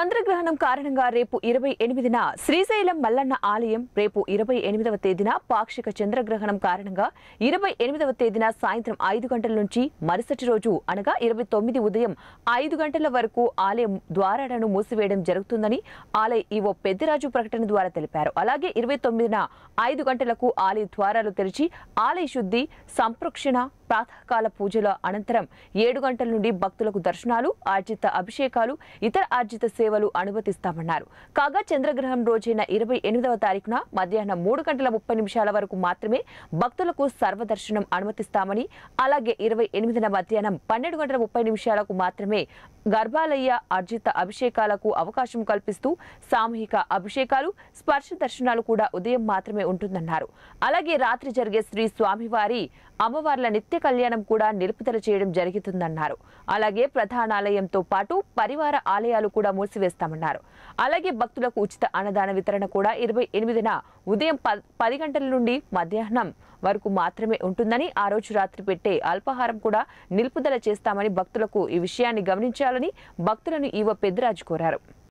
చంద్రగ్రహణం కారణంగా రేపు ఇరవై ఎనిమిదిన శ్రీశైలం మల్లన్న ఆలయం రేపు ఇరవై ఎనిమిదవ తేదీన పాక్షిక చంద్రగ్రహణం కారణంగా ఇరవై ఎనిమిదవ తేదీన సాయంత్రం ఐదు గంటల నుంచి మరుసటి రోజు అనగా ఇరవై తొమ్మిది ఉదయం ఐదు గంటల వరకు ఆలయం ద్వారాలను మూసివేయడం జరుగుతుందని ఆలయ ఈవో పెద్దరాజు ప్రకటన ద్వారా తెలిపారు అలాగే ఇరవై తొమ్మిదిన ఐదు గంటలకు ఆలయ ద్వారాలు తెరిచి ఆలయ శుద్ధి సంప్రక్షణ ప్రాతకాల పూజల అనంతరం ఏడు గంటల నుండి భక్తులకు దర్శనాలు ఆర్జిత అభిషేకాలు ఇతర ఆర్జిత సేవలు అనుమతిస్తామన్నారు కాగా చంద్రగ్రహం రోజైన ఇరవై ఎనిమిదవ తారీఖున మధ్యాహ్నం మూడు గంటల ముప్పై నిమిషాల వరకు మాత్రమే భక్తులకు సర్వదర్శనం అనుమతిస్తామని అలాగే ఇరవై ఎనిమిదిన మధ్యాహ్నం పన్నెండు గంటల ముప్పై నిమిషాలకు మాత్రమే గర్భాలయ ఆర్జిత అభిషేకాలకు అవకాశం కల్పిస్తూ సామూహిక అభిషేకాలు స్పర్శ దర్శనాలు కూడా ఉదయం మాత్రమే ఉంటుందన్నారు అలాగే రాత్రి జరిగే శ్రీ స్వామివారి అమ్మవార్ల నిత్య కళ్యాణం కూడా నిలుపుదల చేయడం జరుగుతుందన్నారు అలాగే ప్రధానాలయంతో పాటు పరివార ఆలయాలు కూడా మూసివేస్తామన్నారు అలాగే భక్తులకు ఉచిత అన్నదాన వితరణ కూడా ఇరవై ఎనిమిదిన ఉదయం పది గంటల నుండి మధ్యాహ్నం వరకు మాత్రమే ఉంటుందని ఆ రోజు రాత్రి పెట్టే అల్పాహారం కూడా నిలుపుదల చేస్తామని భక్తులకు ఈ విషయాన్ని గమనించాలని భక్తులను ఈవో పెద్దరాజు కోరారు